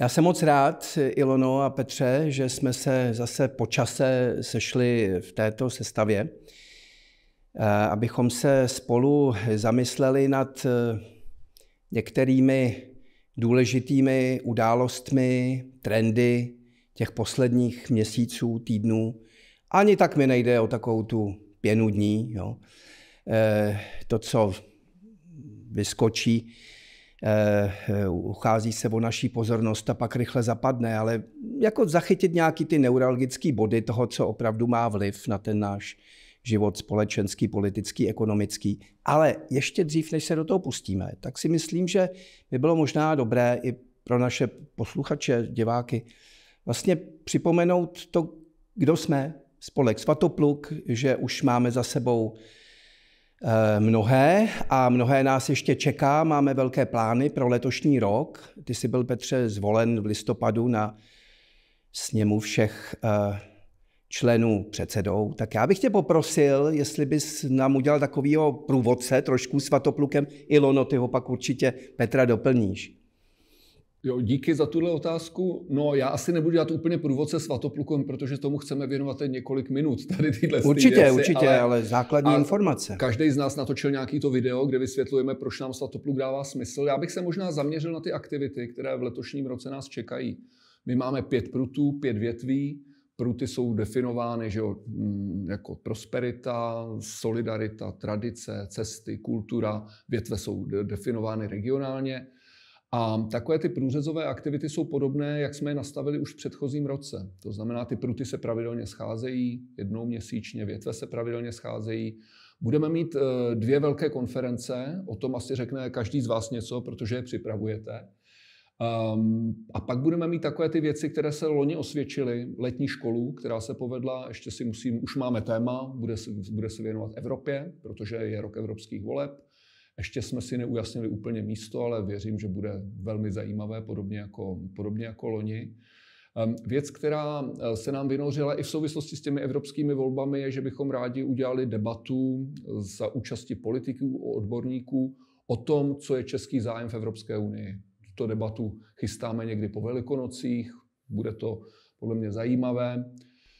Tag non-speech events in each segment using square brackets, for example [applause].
Já jsem moc rád, Ilono a Petře, že jsme se zase po čase sešli v této sestavě, eh, abychom se spolu zamysleli nad eh, některými důležitými událostmi, trendy těch posledních měsíců, týdnů. Ani tak mi nejde o takovou tu pěnu dní, jo. Eh, to, co vyskočí Eh, uchází se o naší pozornost a pak rychle zapadne, ale jako zachytit nějaký ty neuralgické body toho, co opravdu má vliv na ten náš život společenský, politický, ekonomický. Ale ještě dřív, než se do toho pustíme, tak si myslím, že by bylo možná dobré i pro naše posluchače, diváky, vlastně připomenout to, kdo jsme, spolek Svatopluk, že už máme za sebou Eh, mnohé a mnohé nás ještě čeká. Máme velké plány pro letošní rok. Ty jsi byl, Petře, zvolen v listopadu na sněmu všech eh, členů předsedou. Tak já bych tě poprosil, jestli bys nám udělal takového průvodce trošku svatoplukem. Ilono, ty ho pak určitě Petra doplníš. Jo, díky za tuhle otázku. No, já asi nebudu dělat úplně průvodce svatoplukem, protože tomu chceme věnovat několik minut. Tady tyhle určitě, věci, určitě, ale, ale základní informace. Každý z nás natočil nějaký to video, kde vysvětlujeme, proč nám svatopluk dává smysl. Já bych se možná zaměřil na ty aktivity, které v letošním roce nás čekají. My máme pět prutů, pět větví. Pruty jsou definovány že jo, mm, jako prosperita, solidarita, tradice, cesty, kultura. Větve jsou definovány regionálně. A takové ty průřezové aktivity jsou podobné, jak jsme je nastavili už v předchozím roce. To znamená, ty pruty se pravidelně scházejí, jednou měsíčně větve se pravidelně scházejí. Budeme mít eh, dvě velké konference, o tom asi řekne každý z vás něco, protože je připravujete. Um, a pak budeme mít takové ty věci, které se loni osvědčily. Letní školu, která se povedla, ještě si musím, už máme téma, bude, se, bude se věnovat Evropě, protože je rok evropských voleb. Ještě jsme si neujasnili úplně místo, ale věřím, že bude velmi zajímavé, podobně jako, podobně jako loni. Ehm, věc, která eh, se nám vynořila i v souvislosti s těmi evropskými volbami, je, že bychom rádi udělali debatu eh, za účasti politiků, odborníků o tom, co je český zájem v Evropské unii. Tuto debatu chystáme někdy po Velikonocích, bude to podle mě zajímavé.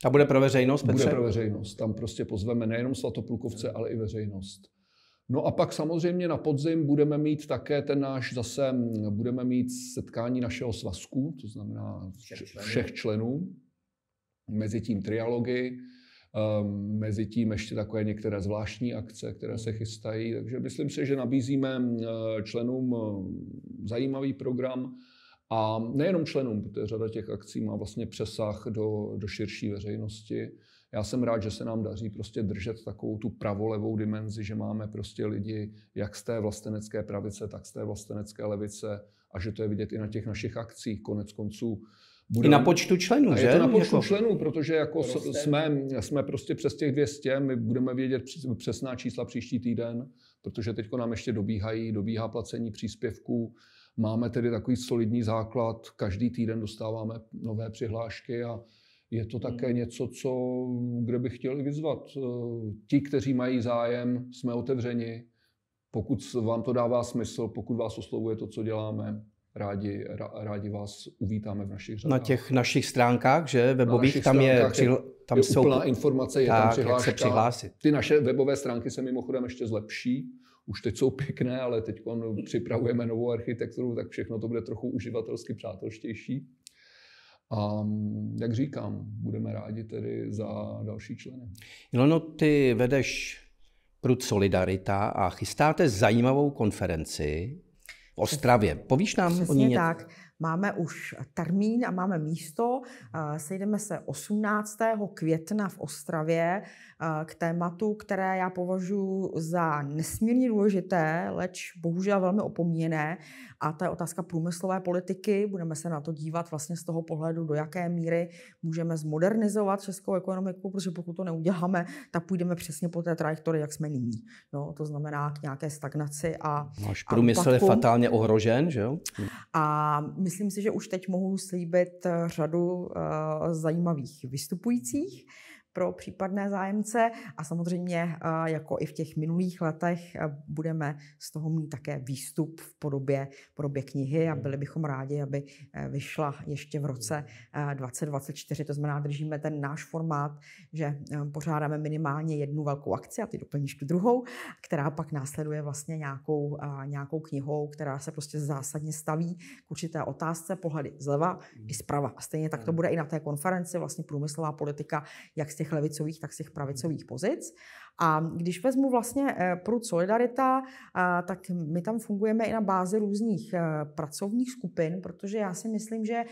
A bude pro veřejnost, Petře? Bude pro veřejnost. Tam prostě pozveme nejenom svatoplukovce, ale i veřejnost. No a pak samozřejmě na podzim budeme mít také ten náš zase, budeme mít setkání našeho svazku, to znamená všech členů, členů mezi tím trialogy, ehm, mezi tím ještě takové některé zvláštní akce, které se chystají. Takže myslím si, že nabízíme členům zajímavý program a nejenom členům, protože řada těch akcí má vlastně přesah do, do širší veřejnosti já jsem rád, že se nám daří prostě držet takovou tu pravolevou dimenzi, že máme prostě lidi jak z té vlastenecké pravice, tak z té vlastenecké levice a že to je vidět i na těch našich akcích. Konec konců bude... I na počtu členů, a že? Je to na počtu jako... členů, protože jako prostě. jsme, jsme prostě přes těch 200, my budeme vědět přesná čísla příští týden, protože teď nám ještě dobíhají, dobíhá placení příspěvků. Máme tedy takový solidní základ, každý týden dostáváme nové přihlášky a je to také hmm. něco, co, kde bych chtěl vyzvat. Eh, ti, kteří mají zájem, jsme otevřeni. Pokud vám to dává smysl, pokud vás oslovuje to, co děláme, rádi, rádi vás uvítáme v našich řadách. Na těch našich stránkách, že webových, na tam je, přihla, tam je jsou... úplná informace, je tak, tam přihláška. se přihlásit. Ty naše webové stránky se mimochodem ještě zlepší. Už teď jsou pěkné, ale teď připravujeme novou architekturu, tak všechno to bude trochu uživatelsky přátelštější. A jak říkám, budeme rádi tedy za další členy. Ilono, ty vedeš Prud Solidarita a chystáte zajímavou konferenci v Ostravě. Povíš nám Přesně o ní? tak. Máme už termín a máme místo. Eh, sejdeme se 18. května v Ostravě eh, k tématu, které já považuji za nesmírně důležité, leč bohužel velmi opomíněné. a to je otázka průmyslové politiky. Budeme se na to dívat vlastně z toho pohledu, do jaké míry můžeme zmodernizovat českou ekonomiku, protože pokud to neuděláme, tak půjdeme přesně po té trajektorii, jak jsme nyní. No, to znamená k nějaké stagnaci a. Náš průmysl a je fatálně ohrožen, že jo? A my myslím si, že už teď mohu slíbit eh, řadu eh, zajímavých vystupujících pro případné zájemce a samozřejmě eh, jako i v těch minulých letech eh, budeme z toho mít také výstup v podobě, podobě knihy a hmm. byli bychom rádi, aby eh, vyšla ještě v roce 2024. To znamená, držíme ten náš formát, že pořádáme minimálně jednu velkou akci a ty doplníš tu druhou, která pak následuje vlastně nějakou, nějakou knihou, která se prostě zásadně staví k určité otázce, pohledy zleva i hmm. zprava. A stejně tak to hmm. bude i na té konferenci, vlastně průmyslová politika, jak těch levicových, tak z těch pravicových pozic. A když vezmu vlastně eh, prud Solidarita, tak my tam fungujeme i na bázi různých eh, pracovních skupin, protože já si myslím, že eh,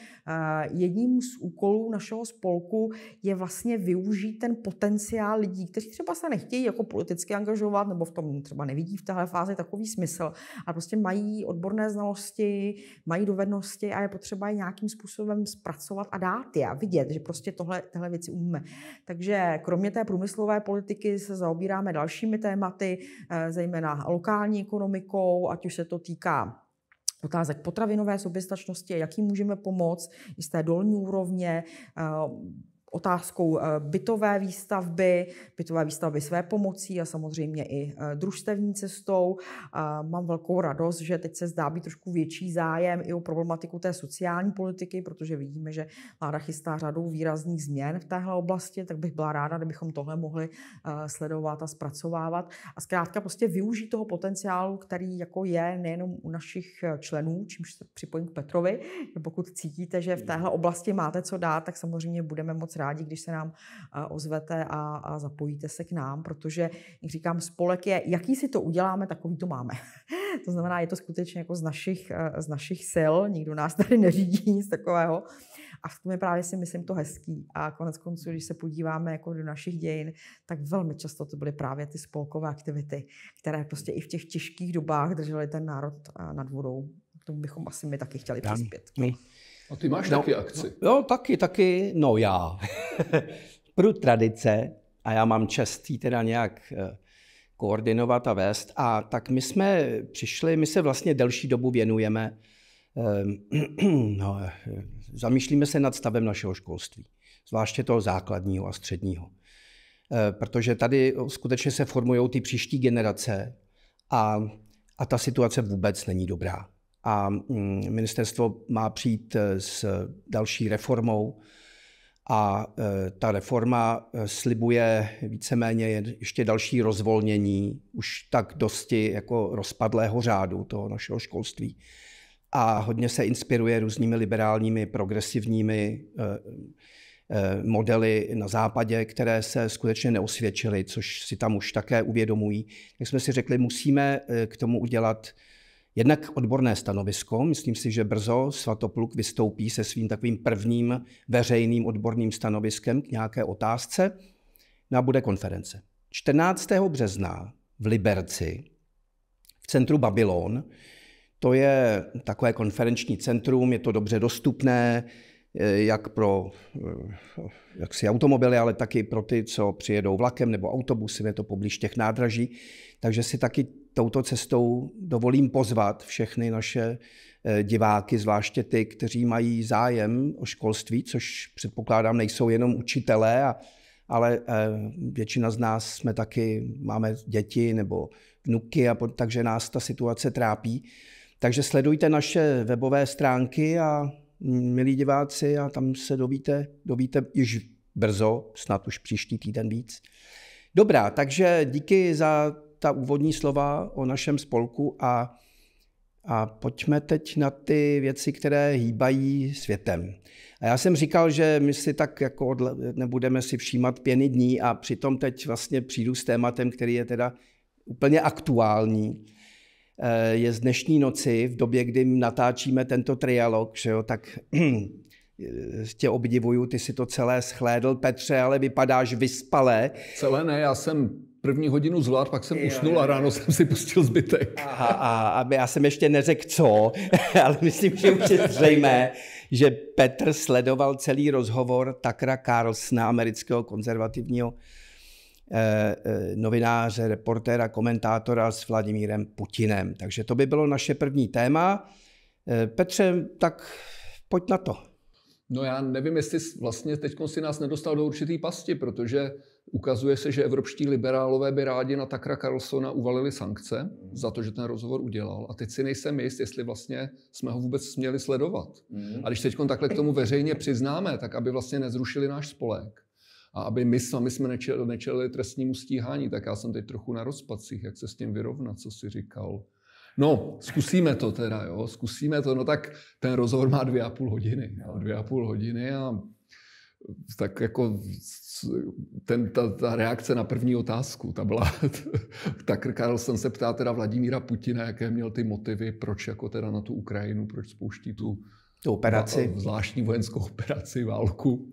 jedním z úkolů našeho spolku je vlastně využít ten potenciál lidí, kteří třeba se nechtějí jako politicky angažovat nebo v tom třeba nevidí v téhle fázi takový smysl, a prostě mají odborné znalosti, mají dovednosti a je potřeba je nějakým způsobem zpracovat a dát je a vidět, že prostě tohle, tyhle věci umíme. Takže kromě té průmyslové politiky se zaobíráme zaobíráme dalšími tématy, eh, zejména lokální ekonomikou, ať už se to týká otázek potravinové soběstačnosti, jak jim můžeme pomoct i z té dolní úrovně, eh, otázkou eh, bytové výstavby, bytové výstavby své pomocí a samozřejmě i eh, družstevní cestou. Mám velkou radost, že teď se zdá být trošku větší zájem i o problematiku té sociální politiky, protože vidíme, že vláda chystá řadu výrazných změn v téhle oblasti, tak bych byla ráda, kdybychom tohle mohli eh, sledovat a zpracovávat a zkrátka prostě využít toho potenciálu, který jako je nejenom u našich členů, čímž se připojím k Petrovi, pokud cítíte, že v téhle oblasti máte co dát, tak samozřejmě budeme moc rádi, když se nám eh, ozvete a, a zapojíte se k nám, protože, jak říkám, spolek je, jaký si to uděláme, takový to máme. [laughs] to znamená, je to skutečně jako z našich, eh, z našich sil, nikdo nás tady neřídí, nic takového. A v tom je právě si myslím to hezký. A konec konců, když se podíváme jako do našich dějin, tak velmi často to byly právě ty spolkové aktivity, které prostě i v těch těžkých dobách držely ten národ eh, nad vodou. K tomu bychom asi my taky chtěli přispět. My, a ty máš no, taky akci. No, jo, taky, taky, no já. [laughs] Pro tradice a já mám čest teda nějak eh, koordinovat a vést. A tak my jsme přišli, my se vlastně delší dobu věnujeme, ehm, [clears throat] no, eh, zamýšlíme se nad stavem našeho školství, zvláště toho základního a středního. Eh, protože tady skutečně se formují ty příští generace a, a ta situace vůbec není dobrá a mm, ministerstvo má přijít e, s další reformou. A e, ta reforma e, slibuje víceméně ještě další rozvolnění už tak dosti jako rozpadlého řádu toho našeho školství. A hodně se inspiruje různými liberálními, progresivními modely na západě, které se skutečně neosvědčily, což si tam už také uvědomují. Tak jsme si řekli, musíme k tomu udělat Jednak odborné stanovisko, myslím si, že brzo Svatopluk vystoupí se svým takovým prvním veřejným odborným stanoviskem k nějaké otázce, no a bude konference. 14. března v Liberci, v centru Babylon, to je takové konferenční centrum, je to dobře dostupné, eh, jak pro eh, jak si automobily, ale taky pro ty, co přijedou vlakem nebo autobusem, je to poblíž těch nádraží, takže si taky touto cestou dovolím pozvat všechny naše eh, diváky, zvláště ty, kteří mají zájem o školství, což předpokládám nejsou jenom učitelé, ale eh, většina z nás jsme taky, máme děti nebo vnuky, a takže nás ta situace trápí. Takže sledujte naše webové stránky a mm, milí diváci, a tam se dovíte, dovíte již brzo, snad už příští týden víc. Dobrá, takže díky za ta úvodní slova o našem spolku a, a pojďme teď na ty věci, které hýbají světem. A já jsem říkal, že my si tak jako nebudeme si všímat pěny dní a přitom teď vlastně přijdu s tématem, který je teda úplně aktuální. Eh, je z dnešní noci, v době, kdy natáčíme tento trialog, že jo, tak [clears throat] Eh, tě obdivuju, ty si to celé schlédl, Petře, ale vypadáš vyspalé. Celé ne, já jsem první hodinu zvlád, pak jsem usnul a ráno jsem si pustil zbytek. Aha, a, a já jsem ještě neřekl co, [laughs] ale myslím, že už je zřejmé, že Petr sledoval celý rozhovor Takra Carlsona, amerického konzervativního eh, eh, novináře, reportéra, komentátora s Vladimírem Putinem. Takže to by bylo naše první téma. Eh, Petře, tak pojď na to. No já nevím, jestli vlastně teď si nás nedostal do určitý pasti, protože ukazuje se, že evropští liberálové by rádi na Takra Carlsona uvalili sankce mhm. za to, že ten rozhovor udělal. A teď si nejsem jist, jestli vlastně jsme ho vůbec směli sledovat. Mm. A když teď takhle k tomu veřejně přiznáme, tak aby vlastně nezrušili náš spolek a aby my sami jsme nečelili, nečelili trestnímu stíhání, tak já jsem teď trochu na rozpadcích, jak se s tím vyrovnat, co si říkal. No, zkusíme to teda, jo, zkusíme to. No tak ten rozhovor má dvě a půl hodiny. Jo, dvě a půl hodiny a tak jako ten, ta, ta reakce na první otázku, ta byla, [laughs] tak jsem se ptá teda Vladimíra Putina, jaké měl ty motivy, proč jako teda na tu Ukrajinu, proč spouští tu, tu operaci. Zvláštní vojenskou [laughs] operaci, válku.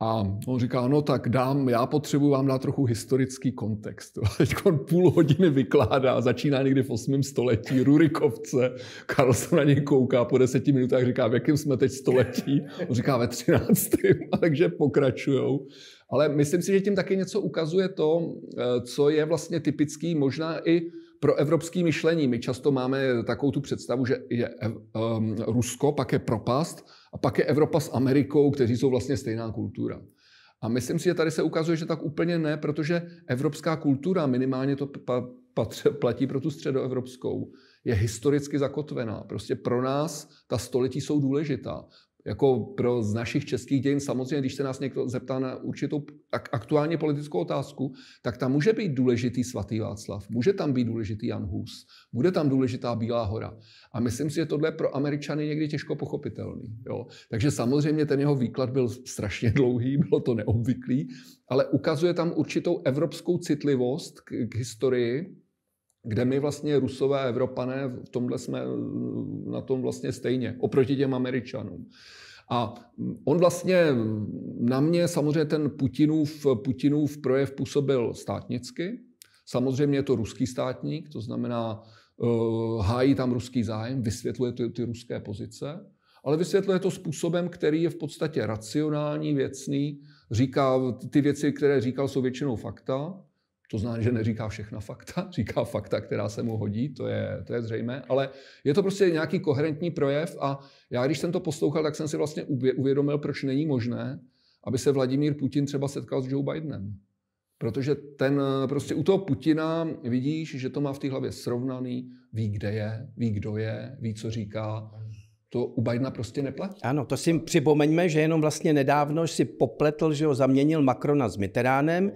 A on říká, no tak dám, já potřebuji vám dát trochu historický kontext. A [laughs] teď on půl hodiny vykládá, začíná někdy v 8. století, Rurikovce, Karl se na něj kouká po deseti minutách, říká, v jakém jsme teď století. On říká ve 13. A [laughs] takže pokračujou. Ale myslím si, že tím taky něco ukazuje to, eh, co je vlastně typický možná i pro evropský myšlení. My často máme takovou tu představu, že je eh, eh, Rusko, pak je propast, a pak je Evropa s Amerikou, kteří jsou vlastně stejná kultura. A myslím si, že tady se ukazuje, že tak úplně ne, protože evropská kultura, minimálně to pa, patře, platí pro tu středoevropskou, je historicky zakotvená. Prostě pro nás ta století jsou důležitá jako pro z našich českých dějin, samozřejmě, když se nás někdo zeptá na určitou aktuálně politickou otázku, tak tam může být důležitý svatý Václav, může tam být důležitý Jan Hus, bude tam důležitá Bílá hora. A myslím si, že tohle je pro Američany někdy těžko pochopitelný. Jo. Takže samozřejmě ten jeho výklad byl strašně [laughs] dlouhý, bylo to neobvyklý, ale ukazuje tam určitou evropskou citlivost k, k historii, kde my vlastně Rusové Evropané v tomhle jsme eh, na tom vlastně stejně, oproti těm Američanům. A on vlastně na mě samozřejmě ten Putinův, Putinův projev působil státnicky. Samozřejmě je to ruský státník, to znamená, uh, hájí tam ruský zájem, vysvětluje ty, ty ruské pozice, ale vysvětluje to způsobem, který je v podstatě racionální, věcný, říká ty věci, které říkal, jsou většinou fakta, to znamená, že neříká všechna fakta, [laughs] říká fakta, která se mu hodí, to je, to je zřejmé, ale je to prostě nějaký koherentní projev a já, když jsem to poslouchal, tak jsem si vlastně uvědomil, proč není možné, aby se Vladimír Putin třeba setkal s Joe Bidenem. Protože ten prostě u toho Putina vidíš, že to má v té hlavě srovnaný, ví, kde je, ví, kdo je, ví, co říká. To u Bidena prostě neplatí. Ano, to si připomeňme, že jenom vlastně nedávno si popletl, že ho zaměnil Macrona s Mitteránem,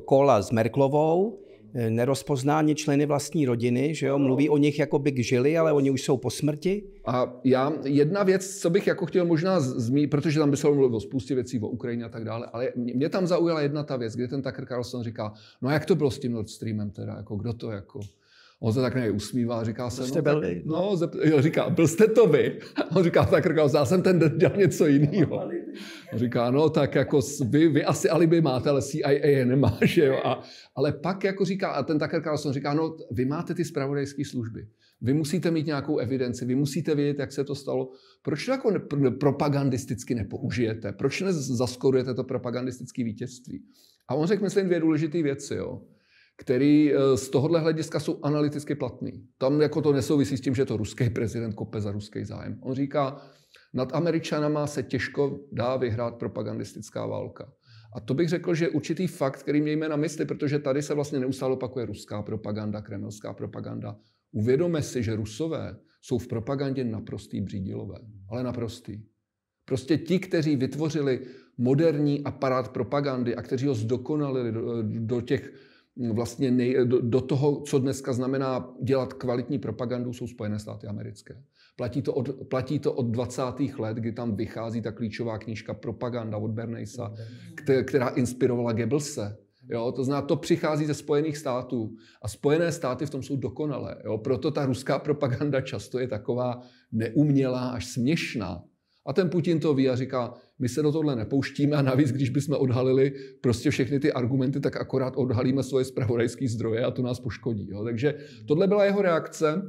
kola s Merklovou, eh, nerozpoznání členy vlastní rodiny, že jo, mluví o nich, jako by žili, ale oni už jsou po smrti. A já, jedna věc, co bych jako chtěl možná zmínit, protože tam by se mluvilo o spoustě věcí o Ukrajině a tak dále, ale mě, mě tam zaujala jedna ta věc, kde ten Tucker Carlson říká, no a jak to bylo s tím Nord Streamem teda, jako kdo to jako, On se tak nějak usmívá a říká se... No, jste no, byl tak, No, zept, jo, říká, byl jste to vy. On říká, tak říká, já jsem ten den dělal něco jiného. On říká, no tak jako vy, vy asi alibi máte, ale CIA je že jo. A, ale pak jako říká, a ten Tucker Carlson říká, no vy máte ty zpravodajské služby. Vy musíte mít nějakou evidenci, vy musíte vědět, jak se to stalo. Proč to jako ne, propagandisticky nepoužijete? Proč nezaskorujete to propagandistické vítězství? A on řekl, myslím, dvě důležité věci. Jo který eh, z tohohle hlediska jsou analyticky platný. Tam jako to nesouvisí s tím, že to ruský prezident kope za ruský zájem. On říká, nad Američanama se těžko dá vyhrát propagandistická válka. A to bych řekl, že je určitý fakt, který mějme na mysli, protože tady se vlastně neustále opakuje ruská propaganda, kremelská propaganda. Uvědome si, že rusové jsou v propagandě naprostý břídilové, ale naprostý. Prostě ti, kteří vytvořili moderní aparát propagandy a kteří ho zdokonalili do, do těch vlastně nej, do, do toho, co dneska znamená dělat kvalitní propagandu, jsou Spojené státy americké. Platí to, od, platí to od 20. let, kdy tam vychází ta klíčová knížka Propaganda od Bernaysa, která inspirovala Goebbelse. Jo, to znamená, to přichází ze Spojených států a Spojené státy v tom jsou dokonalé. Jo, proto ta ruská propaganda často je taková neumělá až směšná. A ten Putin to ví a říká, my se do tohle nepouštíme a navíc, když bychom odhalili prostě všechny ty argumenty, tak akorát odhalíme svoje spravodajské zdroje a to nás poškodí. Jo. Takže tohle byla jeho reakce,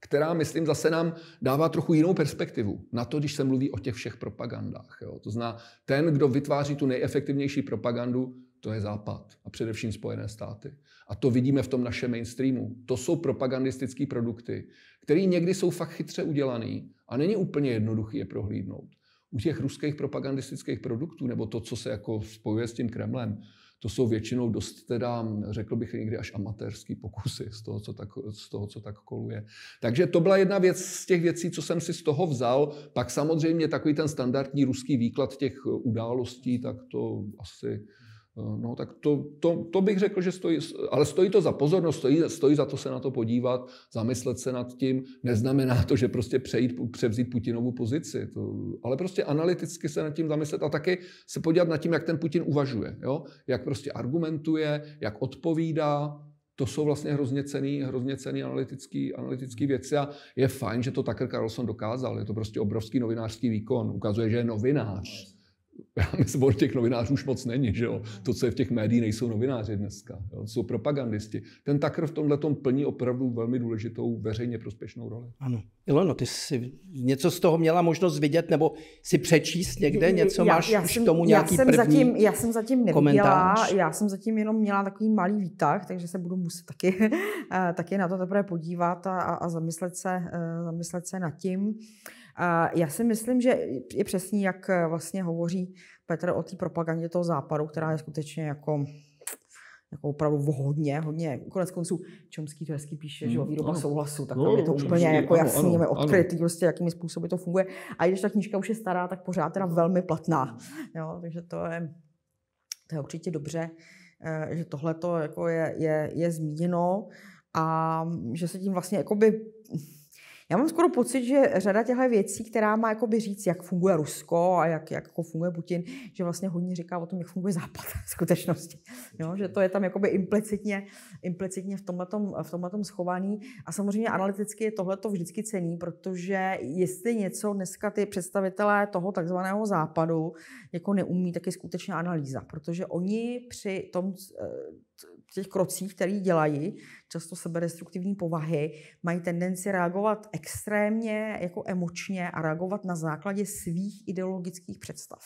která, myslím, zase nám dává trochu jinou perspektivu na to, když se mluví o těch všech propagandách. Jo. To zná, ten, kdo vytváří tu nejefektivnější propagandu, to je Západ a především Spojené státy. A to vidíme v tom našem mainstreamu. To jsou propagandistické produkty, který někdy jsou fakt chytře udělaný a není úplně jednoduchý je prohlídnout. U těch ruských propagandistických produktů, nebo to, co se jako spojuje s tím Kremlem, to jsou většinou dost teda, řekl bych někdy až amatérský pokusy z toho, co tak, z toho, co tak koluje. Takže to byla jedna věc z těch věcí, co jsem si z toho vzal. Pak samozřejmě takový ten standardní ruský výklad těch událostí, tak to asi Eh, no tak to, to, to bych řekl, že stojí, ale stojí to za pozornost, stojí, stojí za to se na to podívat, zamyslet se nad tím. Neznamená to, že prostě přejít, převzít Putinovu pozici, to, ale prostě analyticky se nad tím zamyslet a taky se podívat nad tím, jak ten Putin uvažuje, jo? jak prostě argumentuje, jak odpovídá. To jsou vlastně hrozně cený, hrozně cený analytický, analytický věci a je fajn, že to Tucker Carlson dokázal. Je to prostě obrovský novinářský výkon. Ukazuje, že je novinář [laughs] Já že těch novinářů už moc není, že jo? To, co je v těch médiích, nejsou novináři dneska. Jo? Jsou propagandisti. Ten takr v tomhle tom plní opravdu velmi důležitou veřejně prospěšnou roli. Ano. Ilono, ty jsi něco z toho měla možnost vidět nebo si přečíst někde něco? Já, máš já jsem, k tomu nějaký já jsem první zatím, Já jsem zatím neviděla, komentář. já jsem zatím jenom měla takový malý výtah, takže se budu muset taky, [laughs] eh, taky na to teprve podívat a, a zamyslet, se, eh, zamyslet se nad tím. A já si myslím, že je přesně, jak eh, vlastně hovoří Petr o té propagandě toho západu, která je skutečně jako jako opravdu hodně, hodně, konec konců Čomský to hezky píše, že o hmm, výroba ano. souhlasu, tak no, tam je to úplně jako jasný, ano, odkrytý, ano. prostě jakými způsoby to funguje. A i když ta knížka už je stará, tak pořád teda velmi platná. Jo, takže to je, to je určitě dobře, eh, že tohle jako je, je, je zmíněno a mm, že se tím vlastně jakoby já mám skoro pocit, že řada těchto věcí, která má jakoby říct, jak funguje Rusko a jak, jak jako funguje Putin, že vlastně hodně říká o tom, jak funguje Západ [laughs] v skutečnosti. Jo? Že to je tam jakoby implicitně, implicitně v tomhle v schovaný. A samozřejmě analyticky je tohle to vždycky cený, protože jestli něco dneska ty představitelé toho takzvaného Západu jako neumí, tak je skutečná analýza. Protože oni při tom eh, těch krocích, které dělají, často seberestruktivní povahy, mají tendenci reagovat extrémně, jako emočně a reagovat na základě svých ideologických představ.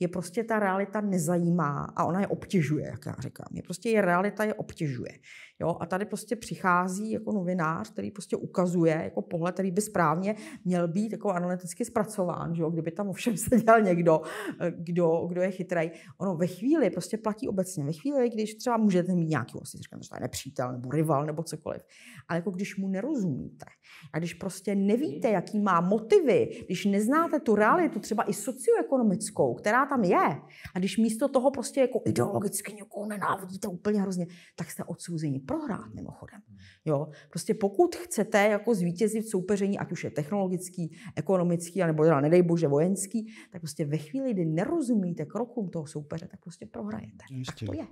Je prostě ta realita nezajímá a ona je obtěžuje, jak já říkám. Je prostě je realita je obtěžuje. Jo? A tady prostě přichází jako novinář, který prostě ukazuje jako pohled, který by správně měl být jako analyticky zpracován, že jo? kdyby tam ovšem [laughs] seděl někdo, eh, kdo, kdo je chytrý. Ono ve chvíli prostě platí obecně, ve chvíli, když třeba můžete mít nějaký, vlastně si říkám, že to je nepřítel nebo rival nebo cokoliv, ale jako když mu nerozumíte a když prostě nevíte, jaký má motivy, když neznáte tu realitu, třeba i socioekonomickou, která tam je, a když místo toho prostě jako ideologicky někoho nenávidíte úplně hrozně, tak jste odsouzení prohrát mimochodem. Hmm. Jo? Prostě pokud chcete jako zvítězit v soupeření, ať už je technologický, ekonomický, nebo teda nedej bože vojenský, tak prostě ve chvíli, kdy nerozumíte krokům toho soupeře, tak prostě prohrajete. Tak to je.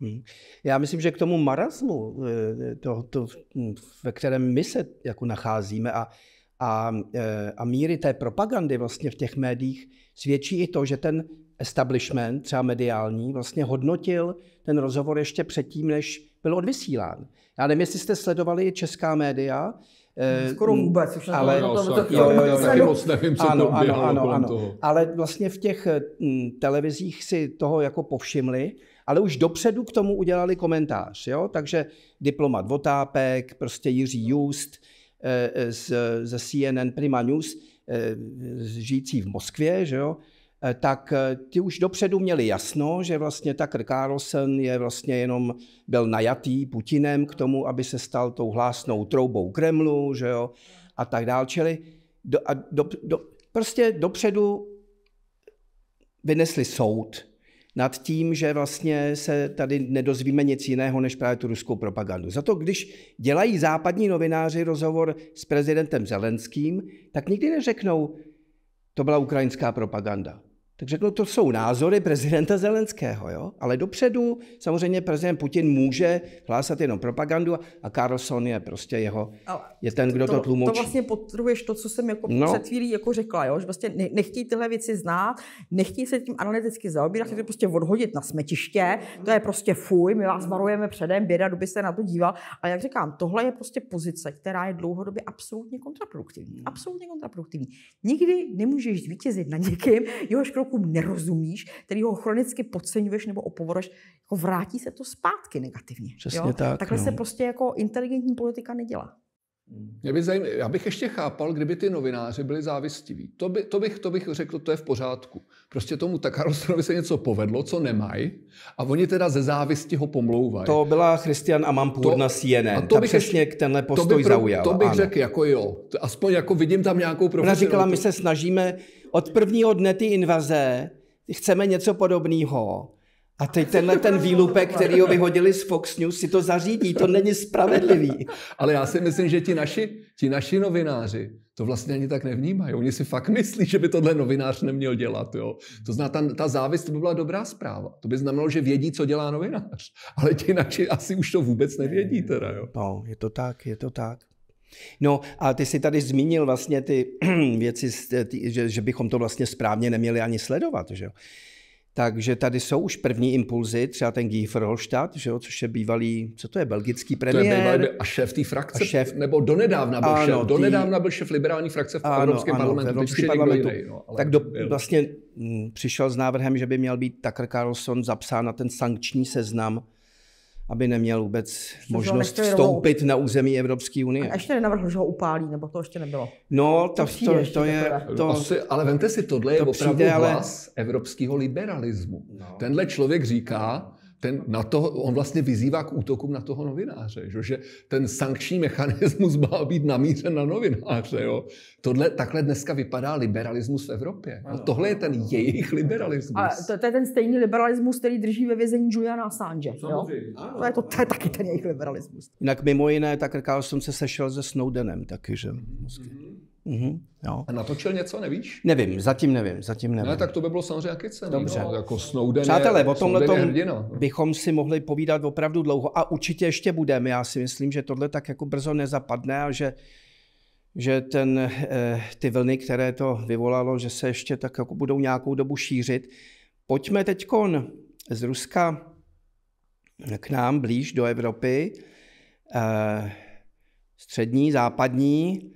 Hmm. Já myslím, že k tomu marazmu, eh, to, to, ve kterém my se jako nacházíme a, a, eh, a míry té propagandy vlastně v těch médiích, svědčí i to, že ten establishment, třeba mediální, vlastně hodnotil ten rozhovor ještě předtím, než byl odvysílán. Já nevím, jestli jste sledovali česká média, eh, Skoro vůbec, už ale, to, no, to, to, jo, jo, jo, Ale vlastně v těch televizích si toho jako povšimli, ale už dopředu k tomu udělali komentář. Jo? Takže diplomat Votápek, prostě Jiří Just eh, eh, z, ze CNN Prima News, žijící v Moskvě, že jo? Eh, tak eh, ti už dopředu měli jasno, že vlastně Tucker Carlson je vlastně jenom byl najatý Putinem k tomu, aby se stal tou hlásnou troubou Kremlu, že jo, a tak dál. Čili do, a do, do, prostě dopředu vynesli soud nad tím, že vlastně se tady nedozvíme nic jiného než právě tu ruskou propagandu. Za to, když dělají západní novináři rozhovor s prezidentem Zelenským, tak nikdy neřeknou, to byla ukrajinská propaganda tak řekl, to jsou názory prezidenta Zelenského, jo? ale dopředu samozřejmě prezident Putin může hlásat jenom propagandu a Carlson je prostě jeho, ale je ten, kdo to, to tlumočí. To vlastně potrhuješ to, co jsem jako no. před chvílí jako řekla, jo? že vlastně nechtějí tyhle věci znát, nechtějí se tím analyticky zaobírat, chtějí to prostě odhodit na smetiště, to je prostě fuj, my vás varujeme předem, běda, by se na to díval, ale jak říkám, tohle je prostě pozice, která je dlouhodobě absolutně kontraproduktivní. Absolutně kontraproduktivní. Nikdy nemůžeš zvítězit na někým, jehož výrokům nerozumíš, který ho chronicky podceňuješ nebo opovoraš, jako vrátí se to zpátky negativně. Přesně jo? tak. Takhle no. se prostě jako inteligentní politika nedělá. Mě by zajím, já bych ještě chápal, kdyby ty novináři byli závistiví. To, by, to, bych, to bych řekl, to je v pořádku. Prostě tomu tak Karlsonovi se něco povedlo, co nemají, a oni teda ze závisti ho pomlouvají. To byla Christian Amampur na CNN. A to Ta bych přesně ještě, tenhle postoj to zaujal. To bych řekl jako jo. Aspoň jako vidím tam nějakou profesionalitu. Ona říkala, my se snažíme od prvního dne ty invaze chceme něco podobného. A teď tenhle ten výlupek, který ho vyhodili z Fox News, si to zařídí, to není spravedlivý. Ale já si myslím, že ti naši, ti naši novináři to vlastně ani tak nevnímají. Oni si fakt myslí, že by tohle novinář neměl dělat. Jo? To zná, ta, ta závist to by byla dobrá zpráva. To by znamenalo, že vědí, co dělá novinář. Ale ti naši asi už to vůbec nevědí. Teda, jo? No, je to tak, je to tak. No a ty si tady zmínil vlastně ty [clears throat] věci, eh, ty, že, že bychom to vlastně správně neměli ani sledovat, že Takže tady jsou už první impulzy, třeba ten Guy Verhofstadt, že jo, což je bývalý, co to je, belgický premiér. To je bývalý, a šéf té frakce, a šéf, nebo donedávna byl ano, šéf, tý... donedávna byl šéf liberální frakce v ano, Evropském ano, parlamentu, v parlamentu. Jiný, no, ale tak do, vlastně m, mm, přišel s návrhem, že by měl být Tucker Carlson zapsán na ten sankční seznam aby neměl vůbec to možnost vstoupit na území Evropské unie. A ještě nenavrhl, že ho upálí, nebo to ještě nebylo. No, to, to, to, to, je... To, Asi, ale vente si, tohle to je opravdu přijde, ale... evropského liberalismu. No. Tenhle člověk říká, ten na to, on vlastně vyzývá k útokům na toho novináře, že, ten sankční mechanismus [laughs] má být namířen na novináře. Jo. Tohle, takhle dneska vypadá liberalismus v Evropě. No, tohle je ten jejich liberalismus. A to, to je ten stejný liberalismus, který drží ve vězení Juliana Assange. Jo? To, je to, to je taky ten jejich liberalismus. Jinak mimo jiné, tak Carlson se sešel se Snowdenem taky, že? Mm-hmm. Mm-hmm, jo. A natočil něco, nevíš? Nevím, zatím nevím, zatím nevím. Ne, tak to by bylo samozřejmě jaký cený, Dobře. No, jako Snowden Přátelé, je, o tomhle tom no. bychom si mohli povídat opravdu dlouho a určitě ještě budeme. Já si myslím, že tohle tak jako brzo nezapadne a že že ten, eh, ty vlny, které to vyvolalo, že se ještě tak jako budou nějakou dobu šířit. Pojďme teď z Ruska k nám blíž do Evropy, eh, střední, západní.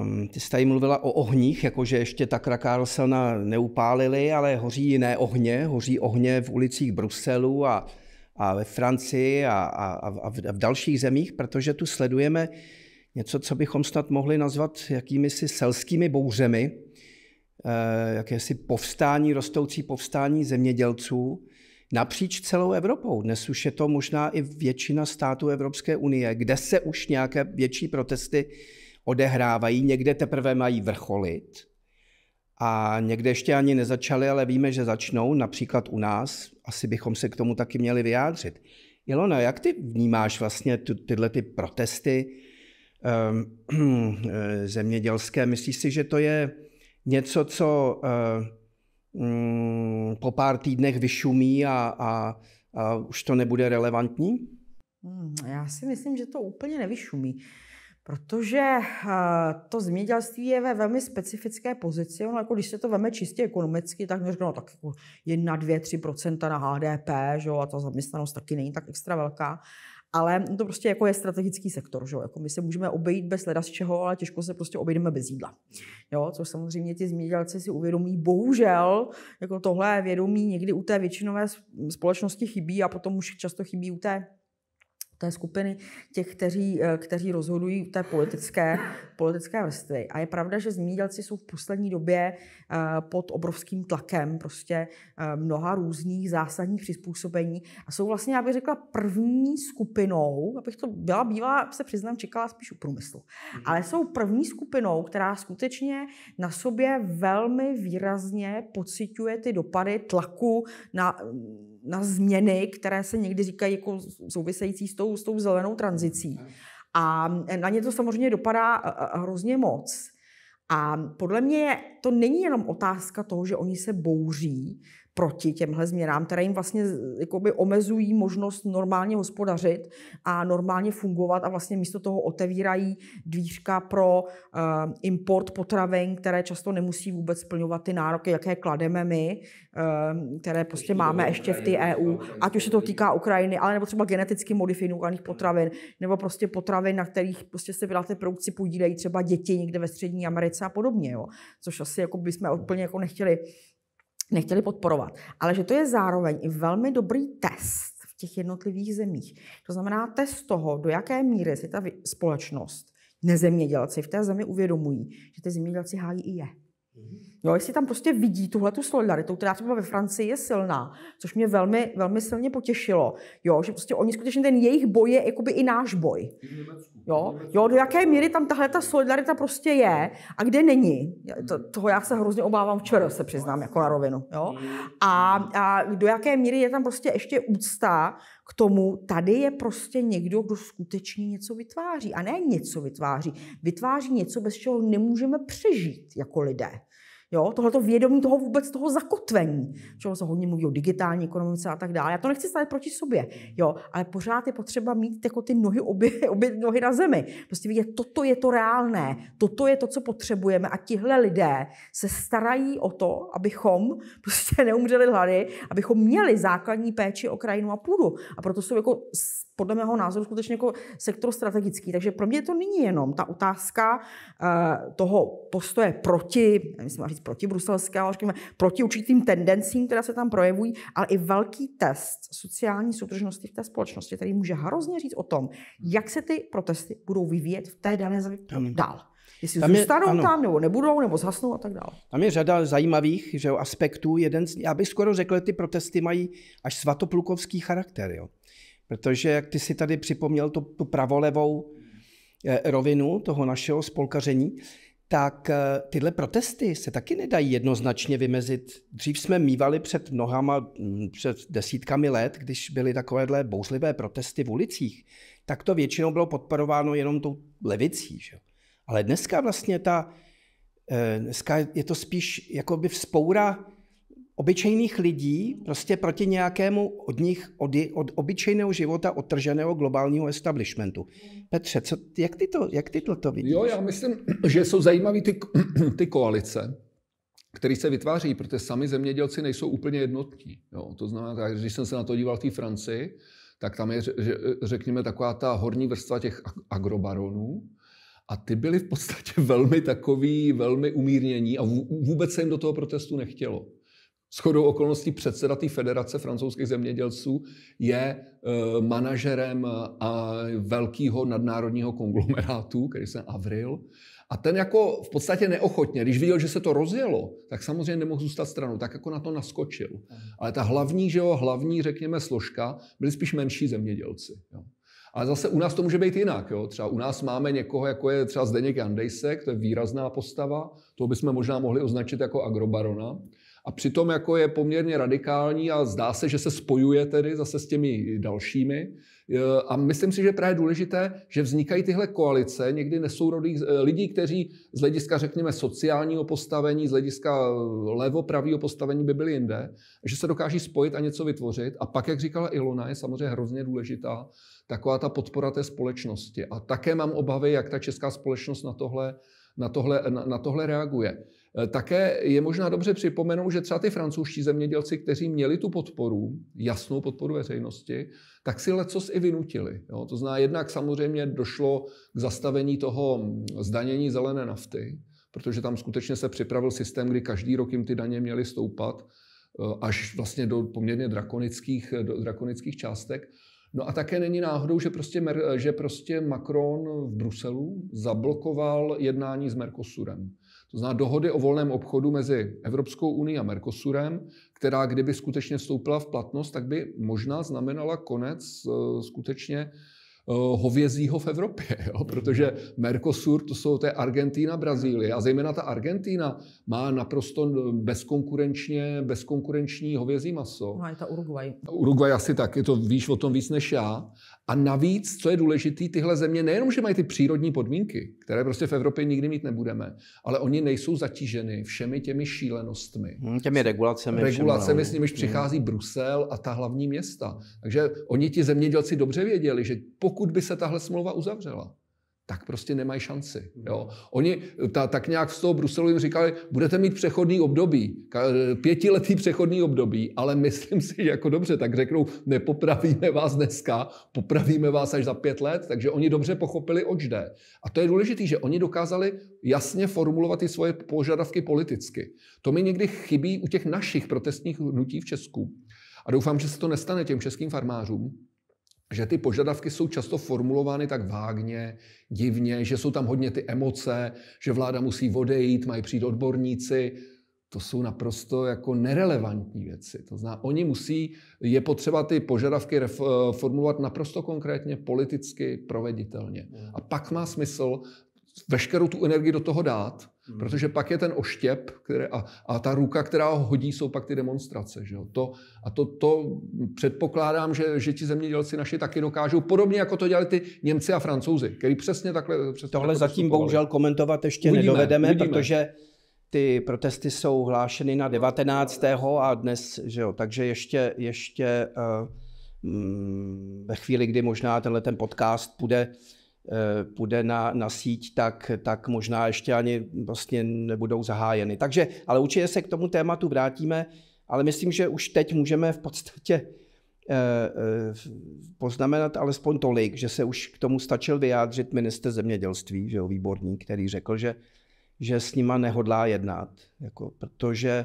Um, ty jsi tady mluvila o ohních, jakože ještě ta Krakárlsena neupálili, ale hoří jiné ohně, hoří ohně v ulicích Bruselu a, a ve Francii a, a, a, v, a v dalších zemích, protože tu sledujeme něco, co bychom snad mohli nazvat jakými si selskými bouřemi, eh, jakési povstání, rostoucí povstání zemědělců napříč celou Evropou. Dnes už je to možná i většina států Evropské unie, kde se už nějaké větší protesty odehrávají, někde teprve mají vrcholit a někde ještě ani nezačaly, ale víme, že začnou, například u nás, asi bychom se k tomu taky měli vyjádřit. Ilona, jak ty vnímáš vlastně ty, tyhle ty protesty um, zemědělské? Myslíš si, že to je něco, co um, po pár týdnech vyšumí a, a, a už to nebude relevantní? Hmm, já si myslím, že to úplně nevyšumí. Protože eh, to zemědělství je ve velmi specifické pozici. Ono, jako když se to veme čistě ekonomicky, tak řeknu, no, tak jako 1, 2, 3 na HDP, že jo, a ta zaměstnanost taky není tak extra velká. Ale to prostě jako je strategický sektor. Že? Jako my se můžeme obejít bez leda z čeho, ale těžko se prostě obejdeme bez jídla. Jo? Což samozřejmě ti zemědělci si uvědomí. Bohužel jako tohle vědomí někdy u té většinové společnosti chybí a potom už často chybí u té té skupiny těch, kteří, eh, kteří rozhodují té politické, politické vrstvy. A je pravda, že zemědělci jsou v poslední době eh, pod obrovským tlakem prostě eh, mnoha různých zásadních přizpůsobení a jsou vlastně, já bych řekla, první skupinou, abych to byla bývá, se přiznám, čekala spíš u průmyslu, mhm. ale jsou první skupinou, která skutečně na sobě velmi výrazně pociťuje ty dopady tlaku na na změny, které se někdy říkají jako související s tou, s tou zelenou tranzicí. Mhm. A na ně to samozřejmě dopadá eh, eh, hrozně moc. A podle mě to není jenom otázka toho, že oni se bouří, proti těmhle změnám, které jim vlastně jakoby omezují možnost normálně hospodařit a normálně fungovat a vlastně místo toho otevírají dvířka pro uh, import potravin, které často nemusí vůbec splňovat ty nároky, jaké klademe my, uh, které prostě máme ještě v té EU, ať už se to týká Ukrajiny, ale nebo třeba geneticky modifikovaných potravin, nebo prostě potravin, na kterých prostě se vydáte produkci podílejí třeba děti někde ve Střední Americe a podobně, jo. což asi jako bychom no. úplně jako nechtěli nechtěli podporovat. Ale že to je zároveň i velmi dobrý test v těch jednotlivých zemích. To znamená test toho, do jaké míry si ta společnost, nezemědělci v té zemi uvědomují, že ty zemědělci hájí i je. Mm-hmm. Jo, jestli tam prostě vidí tuhle tu solidaritu, která třeba ve Francii je silná, což mě velmi, velmi silně potěšilo. Jo, že prostě oni skutečně ten jejich boj je jakoby i náš boj. Jo, jo, do jaké míry tam tahle ta solidarita prostě je a kde není. To, toho já se hrozně obávám včera, se přiznám, jako na rovinu. Jo? A, a do jaké míry je tam prostě ještě úcta k tomu, tady je prostě někdo, kdo skutečně něco vytváří. A ne něco vytváří. Vytváří něco, bez čeho nemůžeme přežít jako lidé. Jo, tohleto vědomí toho vůbec toho zakotvení. Čeho se hodně mluví o digitální ekonomice a tak dále. Já to nechci stát proti sobě, jo, ale pořád je potřeba mít jako ty nohy, obě, [laughs] obě nohy na zemi. Prostě vidět, toto je to reálné, toto je to, co potřebujeme a tihle lidé se starají o to, abychom [laughs] prostě neumřeli hlady, abychom měli základní péči o krajinu a půdu. A proto jsou jako podle mého názoru skutečně jako sektor strategický. Takže pro mě to není jenom ta otázka eh, toho postoje proti, myslím říct proti bruselské, ale řekněme, proti určitým tendencím, které se tam projevují, ale i velký test sociální soudržnosti v té společnosti, který může hrozně říct o tom, jak se ty protesty budou vyvíjet v té dané zemi dál. Jestli tam je, zůstanou ano. tam, nebo nebudou, nebo zhasnou a tak dále. Tam je řada zajímavých že jo, aspektů. Jeden, já bych skoro řekl, ty protesty mají až svatoplukovský charakter. Jo. Protože jak ty si tady připomněl tu, tu pravolevou eh, rovinu toho našeho spolkaření, tak eh, tyhle protesty se taky nedají jednoznačně vymezit. Dřív jsme mývali před mnohama, mm, před desítkami let, když byly takovéhle bouřlivé protesty v ulicích, tak to většinou bylo podporováno jenom tou levicí. Že? Ale dneska vlastně ta, eh, dneska je to spíš jakoby vzpoura obyčejných lidí prostě proti nějakému od nich, od, od obyčejného života odtrženého globálního establishmentu. Petře, co, jak, ty to, jak ty to, vidíš? Jo, já myslím, že jsou zajímavé ty, [clears throat] ty koalice, které se vytváří, protože sami zemědělci nejsou úplně jednotní. Jo, to znamená, když jsem se na to díval v té Francii, tak tam je, řekněme, taková ta horní vrstva těch agrobaronů, a ty byli v podstatě [laughs] velmi takový, velmi umírnění a vůbec se jim do toho protestu nechtělo. Shodou okolností předseda té federace francouzských zemědělců je eh, manažerem eh, a velkého nadnárodního konglomerátu, který se Avril. A ten jako v podstatě neochotně, když viděl, že se to rozjelo, tak samozřejmě nemohl zůstat stranou, tak jako na to naskočil. Ale ta hlavní, že jo, hlavní, řekněme, složka byly spíš menší zemědělci. Jo. Ale zase u nás to může být jinak. Jo? Třeba u nás máme někoho, jako je třeba Zdeněk Jandejsek, to je výrazná postava, toho bychom možná mohli označit jako agrobarona a přitom jako je poměrně radikální a zdá se, že se spojuje tedy zase s těmi dalšími. A myslím si, že právě důležité, že vznikají tyhle koalice někdy nesourodých eh, lidí, kteří z hlediska, řekněme, sociálního postavení, z hlediska eh, levo-pravého postavení by byli jinde, že se dokáží spojit a něco vytvořit. A pak, jak říkala Ilona, je samozřejmě hrozně důležitá taková ta podpora té společnosti. A také mám obavy, jak ta česká společnost na tohle, na tohle, na, na tohle reaguje. Eh, také je možná dobře připomenout, že třeba ty francouzští zemědělci, kteří měli tu podporu, jasnou podporu veřejnosti, tak si lecos i vynutili. Jo? To zná jednak samozřejmě došlo k zastavení toho mm, zdanění zelené nafty, protože tam skutečně se připravil systém, kdy každý rok jim ty daně měly stoupat eh, až vlastně do poměrně drakonických, eh, do drakonických částek. No a také není náhodou, že prostě, že prostě Macron v Bruselu zablokoval jednání s Mercosurem. To znamená dohody o volném obchodu mezi Evropskou unii a Mercosurem, která kdyby skutečně vstoupila v platnost, tak by možná znamenala konec eh, skutečně eh, hovězího v Evropě, [laughs] jo? protože Mercosur, to jsou té Argentína, Brazílie a zejména ta Argentína má naprosto bezkonkurenčně, bezkonkurenční hovězí maso. No, je ta Uruguay. Uruguay asi tak, je to víš o tom víc než já, a navíc, co je důležité, tyhle země nejenom, že mají ty přírodní podmínky, které prostě v Evropě nikdy mít nebudeme, ale oni nejsou zatíženy všemi těmi šílenostmi. Hmm, těmi regulacemi. Regulacemi, všem, no. s nimiž hmm. přichází hmm. Brusel a ta hlavní města. Takže oni ti zemědělci dobře věděli, že pokud by se tahle smlouva uzavřela, tak prostě nemají šanci. Hmm. Jo. Oni ta, tak nějak z toho Bruselu jim říkali, budete mít přechodný období, pětiletý přechodný období, ale myslím si, že jako dobře, tak řeknou, nepopravíme vás dneska, popravíme vás až za pět let, takže oni dobře pochopili, oč jde. A to je důležité, že oni dokázali jasně formulovat ty svoje požadavky politicky. To mi někdy chybí u těch našich protestních hnutí v Česku. A doufám, že se to nestane těm českým farmářům, že ty požadavky jsou často formulovány tak vágně, divně, že jsou tam hodně ty emoce, že vláda musí odejít, mají přijít odborníci. To jsou naprosto jako nerelevantní věci. To zná, oni musí, je potřeba ty požadavky ref, eh, formulovat naprosto konkrétně, politicky, proveditelně. Hmm. A pak má smysl veškerou tu energii do toho dát, hmm. protože pak je ten oštěp které, a, a ta ruka, která ho hodí, jsou pak ty demonstrace. Že jo? To, a to, to předpokládám, že, že ti zemědělci naši taky dokážou, podobně jako to dělali ty Němci a Francouzi, který přesně takhle přesně Tohle takhle zatím bohužel komentovat ještě uvidíme, nedovedeme, uvidíme. protože ty protesty jsou hlášeny na 19. a dnes, že jo, takže ještě, ještě uh, mm, ve chvíli, kdy možná tenhle ten podcast bude Eh, půjde na, na síť, tak, tak možná ještě ani vlastně nebudou zahájeny. Takže, ale určitě se k tomu tématu vrátíme, ale myslím, že už teď můžeme v podstatě eh, eh, poznamenat alespoň tolik, že se už k tomu stačil vyjádřit minister zemědělství, že jo, výborník, který řekl, že, že s nima nehodlá jednat, jako, protože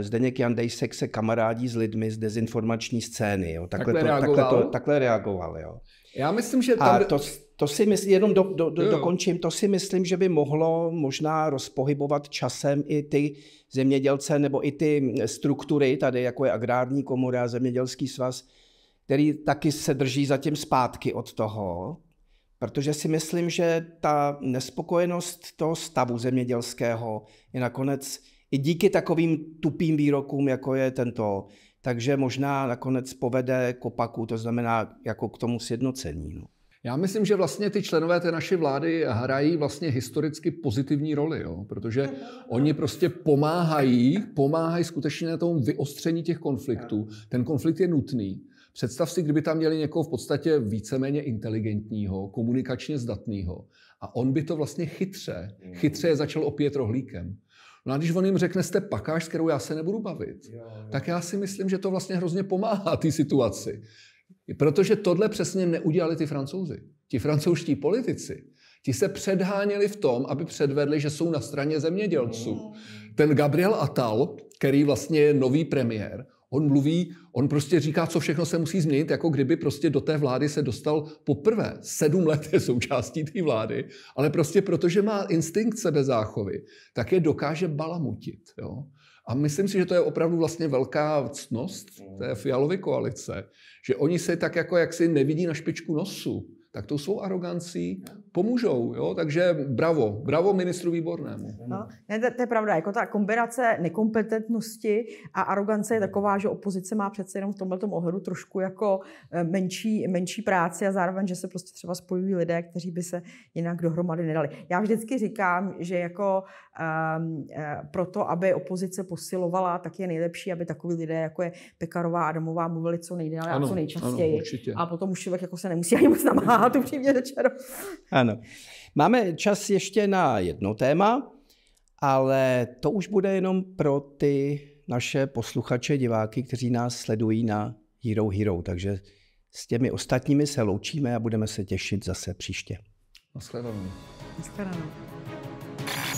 Zdeněk Jandejsek se kamarádí s lidmi z dezinformační scény. Jo. Takhle, takhle, to, reagoval. takhle, to, takhle reagoval. Jo. Já myslím, že tam... A to, to si myslím, jenom do, do, do, dokončím, to si myslím, že by mohlo možná rozpohybovat časem i ty zemědělce nebo i ty mm, struktury, tady jako je agrární komora, zemědělský svaz, který taky se drží zatím zpátky od toho, protože si myslím, že ta nespokojenost toho stavu zemědělského je nakonec i díky takovým tupým výrokům, jako je tento, takže možná nakonec povede k opaku, to znamená jako k tomu sjednocení. No. Já myslím, že vlastně ty členové té naší vlády hrají vlastně historicky pozitivní roli, jo? protože oni prostě pomáhají, pomáhají skutečně na tom vyostření těch konfliktů. Ten konflikt je nutný. Představ si, kdyby tam měli někoho v podstatě víceméně inteligentního, komunikačně zdatného. A on by to vlastně chytře, chytře je začal opět rohlíkem. No a když on jim řekne, jste pakáž, s kterou já se nebudu bavit, jo, jo. tak já si myslím, že to vlastně hrozně pomáhá té situaci. Protože tohle přesně neudělali ty francouzi. Ti francouzští politici, ti se předháněli v tom, aby předvedli, že jsou na straně zemědělců. Hmm. Ten Gabriel Attal, který vlastně je nový premiér, on mluví, on prostě říká, co všechno se musí změnit, jako kdyby prostě do té vlády se dostal poprvé. Sedm let je součástí té vlády, ale prostě protože má instinkt sebezáchovy, tak je dokáže balamutit. Jo? A myslím si, že to je opravdu vlastně velká vcnost mm. té fialové koalice, že oni se tak jako jaksi nevidí na špičku nosu, tak tou svou arogancí pomůžou. Jo? Takže bravo, bravo ministru výbornému. No, ne, to, to je pravda, jako ta kombinace nekompetentnosti a arogance je taková, že opozice má přece jenom v tomto ohledu trošku jako eh, menší, menší práci a zároveň, že se prostě třeba spojují lidé, kteří by se jinak dohromady nedali. Já vždycky říkám, že jako um, proto, aby opozice posilovala, tak je nejlepší, aby takový lidé, jako je Pekarová a Adamová, mluvili co nejdéle a co nejčastěji. Ano, a potom už člověk jako se nemusí ani moc namáhat, upřímně řečeno. Ano. Máme čas ještě na jedno téma, ale to už bude jenom pro ty naše posluchače, diváky, kteří nás sledují na Hero Hero. Takže s těmi ostatními se loučíme a budeme se těšit zase příště. Naschledanou.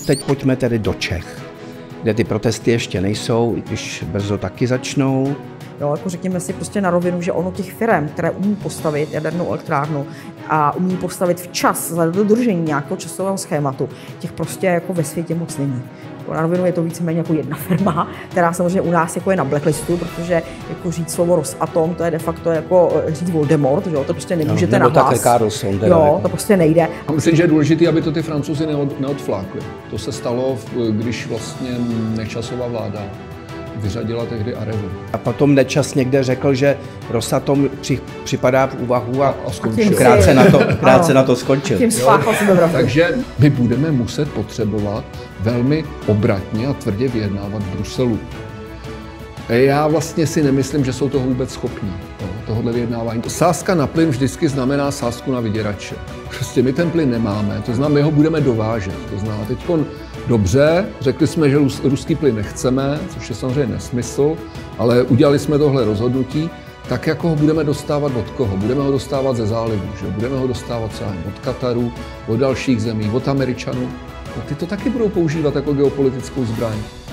Teď pojďme tedy do Čech, kde ty protesty ještě nejsou, i když brzo taky začnou. Jo, jako řekněme si prostě na rovinu, že ono těch firm, které umí postavit jadernou elektrárnu a umí postavit včas za dodržení nějakého časového schématu, těch prostě jako ve světě moc není. Jako na rovinu je to víceméně jako jedna [laughs] firma, která samozřejmě u nás jako je na blacklistu, protože jako říct slovo Rosatom, to je de facto jako eh, říct Voldemort, že jo? to prostě nemůžete no, nahlas. Carlson, teda, jo, jako- to prostě nejde. A myslím, že je důležité, aby to ty francouzi neod, neodflákli. To se stalo, když vlastně nečasová vláda vyřadila tehdy Arevu. A potom Nečas někde řekl, že Rosatom při, připadá v úvahu a, a skončil. A krátce, na to, krátce na to skončil. Tím Takže my budeme muset potřebovat velmi obratně a tvrdě vyjednávat v Bruselu. Já vlastně si nemyslím, že jsou toho vůbec schopní, tohohle vyjednávání. Sázka na plyn vždycky znamená sázku na vyděrače. Prostě my ten plyn nemáme, to znamená, my ho budeme dovážet. To znamená, teď dobře, řekli jsme, že ruský plyn nechceme, což je samozřejmě nesmysl, ale udělali jsme tohle rozhodnutí, tak jako ho budeme dostávat od koho? Budeme ho dostávat ze zálivu, že? Budeme ho dostávat celé od Kataru, od dalších zemí, od Američanů. No, ty to taky budou používat jako geopolitickou zbraň.